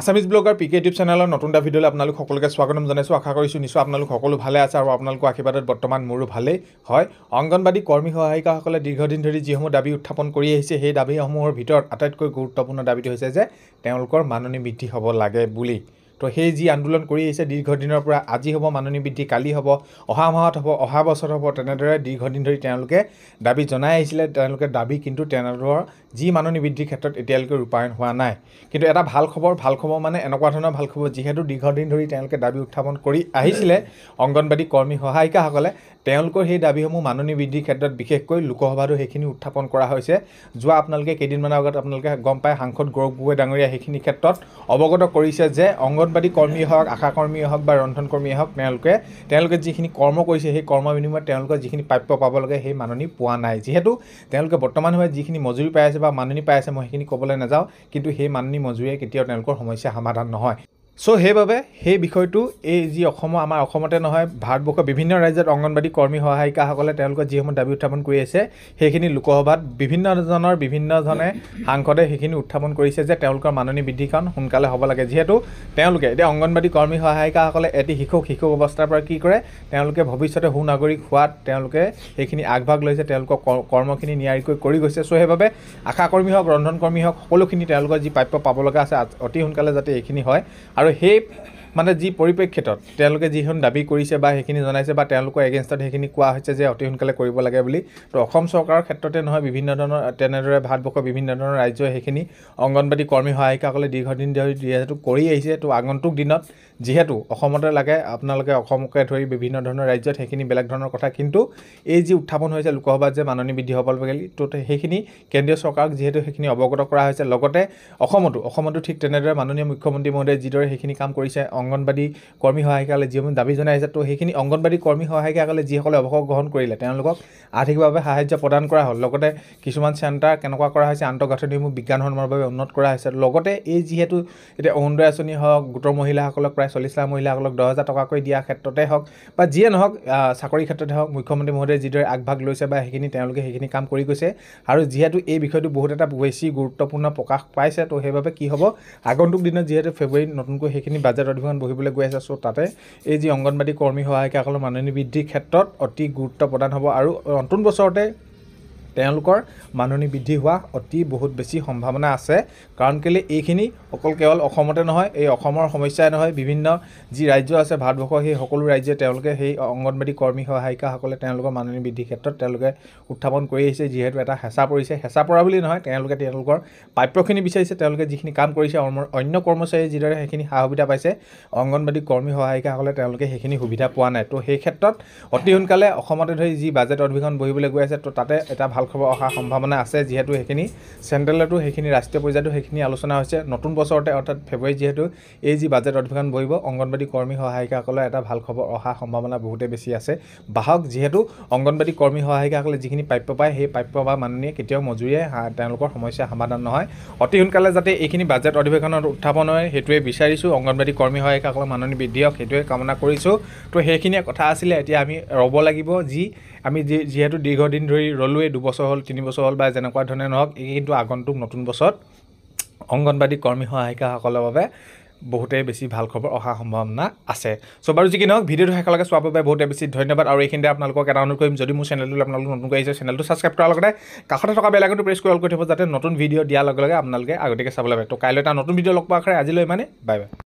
Assamese blogger PK কে YouTube চেনেলৰ নতুন এটা ভিডিঅ'লৈ আপোনালোক সকলোকে স্বাগতম জনাইছোঁ আশা কৰিছোঁ নিশ্চয় আপোনালোক সকলো ভালে আছে আৰু আপোনালোকৰ আশীৰ্বাদত বৰ্তমান মোৰো ভালেই হয় অংগনবাদী কৰ্মী সহায়িকাসকলে দীৰ্ঘদিন ধৰি যিসমূহ দাবী উত্থাপন কৰি আহিছে সেই দাবীসমূহৰ ভিতৰত আটাইতকৈ গুৰুত্বপূৰ্ণ দাবীটো হৈছে যে তেওঁলোকৰ মাননি বৃদ্ধি হ'ব লাগে বুলি তো সেই যি আন্দোলন কৰি আহিছে দীৰ্ঘদিনৰ পৰা আজি হ'ব মাননী বৃদ্ধি কালি হ'ব অহা মাহত হ'ব অহা বছৰত হ'ব তেনেদৰে দীৰ্ঘদিন ধৰি তেওঁলোকে দাবী জনাই আহিছিলে তেওঁলোকে দাবী কিন্তু তেনেধৰণৰ যি মাননী বৃদ্ধিৰ ক্ষেত্ৰত এতিয়ালৈকে ৰূপায়ণ হোৱা নাই কিন্তু এটা ভাল খবৰ ভাল খবৰ মানে এনেকুৱা ধৰণৰ ভাল খবৰ যিহেতু দীৰ্ঘদিন ধৰি তেওঁলোকে দাবী উত্থাপন কৰি আহিছিলে অংগনবাদী কৰ্মী সহায়িকাসকলে তেওঁলোকৰ সেই দাবীসমূহ মাননি বৃদ্ধিৰ ক্ষেত্ৰত বিশেষকৈ লোকসভাতো সেইখিনি উত্থাপন কৰা হৈছে যোৱা আপোনালোকে কেইদিনমানৰ আগত আপোনালোকে গম পায় সাংসদ গৌৰৱ গগৈ ডাঙৰীয়া সেইখিনি ক্ষেত্ৰত অৱগত কৰিছে যে অংগনবাদী কৰ্মীয়ে হওক আশা কৰ্মীয়ে হওক বা ৰন্ধন কৰ্মীয়ে হওক তেওঁলোকে তেওঁলোকে যিখিনি কৰ্ম কৰিছে সেই কৰ্ম বিনিময়ত তেওঁলোকে যিখিনি প্ৰাপ্য পাব লাগে সেই মাননি পোৱা নাই যিহেতু তেওঁলোকে বৰ্তমান সময়ত যিখিনি মজুৰি পাই আছে বা মাননি পাই আছে মই সেইখিনি ক'বলৈ নাযাওঁ কিন্তু সেই মাননী মজুৰিয়ে কেতিয়াও তেওঁলোকৰ সমস্যা সমাধান নহয় চ' সেইবাবে সেই বিষয়টো এই যি অসমৰ আমাৰ অসমতে নহয় ভাৰতবৰ্ষৰ বিভিন্ন ৰাজ্যত অংগনবাদী কৰ্মী সহায়িকাসকলে তেওঁলোকে যিসমূহ দাবী উত্থাপন কৰি আছে সেইখিনি লোকসভাত বিভিন্নজনৰ বিভিন্নজনে সাংসদে সেইখিনি উত্থাপন কৰিছে যে তেওঁলোকৰ মাননী বৃদ্ধিখন সোনকালে হ'ব লাগে যিহেতু তেওঁলোকে এতিয়া অংগনবাদী কৰ্মী সহায়িকাসকলে এটি শিশুক শিশু অৱস্থাৰ পৰা কি কৰে তেওঁলোকে ভৱিষ্যতে সু নাগৰিক হোৱাত তেওঁলোকে সেইখিনি আগভাগ লৈছে তেওঁলোকৰ কৰ্মখিনি নিয়াৰিকৈ কৰি গৈছে চ' সেইবাবে আশাকৰ্মী হওক ৰন্ধনকৰ্মী হওক সকলোখিনি তেওঁলোকৰ যি প্ৰাপ্য পাব লগা আছে অতি সোনকালে যাতে এইখিনি হয় আৰু hip মানে যি পৰিপ্ৰেক্ষিতত তেওঁলোকে যিখন দাবী কৰিছে বা সেইখিনি জনাইছে বা তেওঁলোকৰ এগেইনষ্টত সেইখিনি কোৱা হৈছে যে অতি সোনকালে কৰিব লাগে বুলি ত' অসম চৰকাৰৰ ক্ষেত্ৰতে নহয় বিভিন্ন ধৰণৰ তেনেদৰে ভাৰতবৰ্ষৰ বিভিন্ন ধৰণৰ ৰাজ্যই সেইখিনি অংগনবাদী কৰ্মী সহায়িকাসকলে দীৰ্ঘদিন ধৰি যিহেতু কৰি আহিছে ত' আগন্তুক দিনত যিহেতু অসমতে লাগে আপোনালোকে অসমকে ধৰি বিভিন্ন ধৰণৰ ৰাজ্যত সেইখিনি বেলেগ ধৰণৰ কথা কিন্তু এই যি উত্থাপন হৈছে লোকসভাত যে মাননি বৃদ্ধি হ'ব লাগে ত' সেইখিনি কেন্দ্ৰীয় চৰকাৰক যিহেতু সেইখিনি অৱগত কৰা হৈছে লগতে অসমতো অসমতো ঠিক তেনেদৰে মাননীয় মুখ্যমন্ত্ৰী মহোদয়ে যিদৰে সেইখিনি কাম কৰিছে অংগনবাদী কৰ্মী সহায়িকাসকলে যিসমূহ দাবী জনাই আহিছে তো সেইখিনি অংগনবাদী কৰ্মী সহায়িকাসকলে যিসকলে অৱসৰ গ্ৰহণ কৰিলে তেওঁলোকক আৰ্থিকভাৱে সাহায্য প্ৰদান কৰা হ'ল লগতে কিছুমান চেণ্টাৰ কেনেকুৱা কৰা হৈছে আন্তঃগাঁথনিসমূহ বিজ্ঞানসন্মৰ বাবে উন্নত কৰা হৈছে লগতে এই যিহেতু এতিয়া অৰুণোদয় আঁচনি হওক গোটৰ মহিলাসকলক প্ৰায় চল্লিছ লাখ মহিলাসকলক দহ হাজাৰ টকাকৈ দিয়া ক্ষেত্ৰতে হওক বা যিয়ে নহওক চাকৰিৰ ক্ষেত্ৰতে হওক মুখ্যমন্ত্ৰী মহোদয়ে যিদৰে আগভাগ লৈছে বা সেইখিনি তেওঁলোকে সেইখিনি কাম কৰি গৈছে আৰু যিহেতু এই বিষয়টো বহুত এটা বেছি গুৰুত্বপূৰ্ণ প্ৰকাশ পাইছে তো সেইবাবে কি হ'ব আগন্তুক দিনত যিহেতু ফেব্ৰুৱাৰীত নতুনকৈ সেইখিনি বাজেট অধিৱেশন কেইদিনমান বহিবলৈ গৈ আছে চ' তাতে এই যি অংগনবাদী কৰ্মী সহায়িকাসকলৰ মাননী বৃদ্ধিৰ ক্ষেত্ৰত অতি গুৰুত্ব প্ৰদান হ'ব আৰু নতুন বছৰতে তেওঁলোকৰ মাননি বৃদ্ধি হোৱা অতি বহুত বেছি সম্ভাৱনা আছে কাৰণ কেলৈ এইখিনি অকল কেৱল অসমতে নহয় এই অসমৰ সমস্যাই নহয় বিভিন্ন যি ৰাজ্য আছে ভাৰতবৰ্ষৰ সেই সকলো ৰাজ্যই তেওঁলোকে সেই অংগনবাদী কৰ্মী সহায়িকাসকলে তেওঁলোকৰ মাননি বৃদ্ধিৰ ক্ষেত্ৰত তেওঁলোকে উত্থাপন কৰি আহিছে যিহেতু এটা হেঁচা পৰিছে হেঁচা পৰা বুলি নহয় তেওঁলোকে তেওঁলোকৰ প্ৰাপ্যখিনি বিচাৰিছে তেওঁলোকে যিখিনি কাম কৰিছে অন্য কৰ্মচাৰীয়ে যিদৰে সেইখিনি সা সুবিধা পাইছে অংগনবাদী কৰ্মী সহায়িকাসকলে তেওঁলোকে সেইখিনি সুবিধা পোৱা নাই তো সেই ক্ষেত্ৰত অতি সোনকালে অসমতে ধৰি যি বাজেট অধিৱেশন বহিবলৈ গৈ আছে ত' তাতে এটা ভাল ভাল খবৰ অহাৰ সম্ভাৱনা আছে যিহেতু সেইখিনি চেণ্ট্ৰেলতো সেইখিনি ৰাষ্ট্ৰীয় পৰ্যায়তো সেইখিনি আলোচনা হৈছে নতুন বছৰতে অৰ্থাৎ ফেব্ৰুৱাৰীত যিহেতু এই যি বাজেট অধিৱেশন বহিব অংগনবাদী কৰ্মী সহায়িকাসকলৰ এটা ভাল খবৰ অহাৰ সম্ভাৱনা বহুতেই বেছি আছে বাহক যিহেতু অংগনবাদী কৰ্মী সহায়িকাসকলে যিখিনি প্ৰাপ্য পায় সেই প্ৰাপ্য বা মাননীয়ে কেতিয়াও মজুৰিয়ে তেওঁলোকৰ সমস্যা সমাধান নহয় অতি সোনকালে যাতে এইখিনি বাজেট অধিৱেশনত উত্থাপন হয় সেইটোৱে বিচাৰিছোঁ অংগনবাদী কৰ্মী সহায়িকাসকলৰ মাননী বৃদ্ধি হওক সেইটোৱে কামনা কৰিছোঁ তো সেইখিনিয়ে কথা আছিলে এতিয়া আমি ৰ'ব লাগিব যি আমি যি যিহেতু দীৰ্ঘদিন ধৰি ৰ'লোৱে দুবছৰ বছৰ হ'ল তিনি বছৰ হ'ল বা যেনেকুৱা ধৰণে নহওক এই কিন্তু আগন্তুক নতুন বছৰত অংগনবাদী কৰ্মী সহায়িকাসকলৰ বাবে বহুতেই বেছি ভাল খবৰ অহা সম্ভাৱনা আছে চ' বাৰু যি কি নহওক ভিডিঅ'টো শেষলৈকে চোৱাৰ বাবে বহুতে বেছি ধন্যবাদ আৰু এইখিনিতে আপোনালোকক এটা অনুৰোধ কৰিম যদি মোৰ চেনেলটো আপোনালোক নতুনকৈ আহিছে চেনেলটো ছাবস্ক্ৰাইব কৰাৰ লগতে কাষতে থকা বেলাগটো প্ৰেছ কৰি অল কৰি থ'ব যাতে নতুন ভিডিঅ' দিয়াৰ লগে লগে আপোনালোকে আগতীয়াকৈ চাব লাগে তো কাইলৈ এটা নতুন ভিডিঅ' লগ পোৱা খাৰে আজিলৈ ইমানে বাই বাই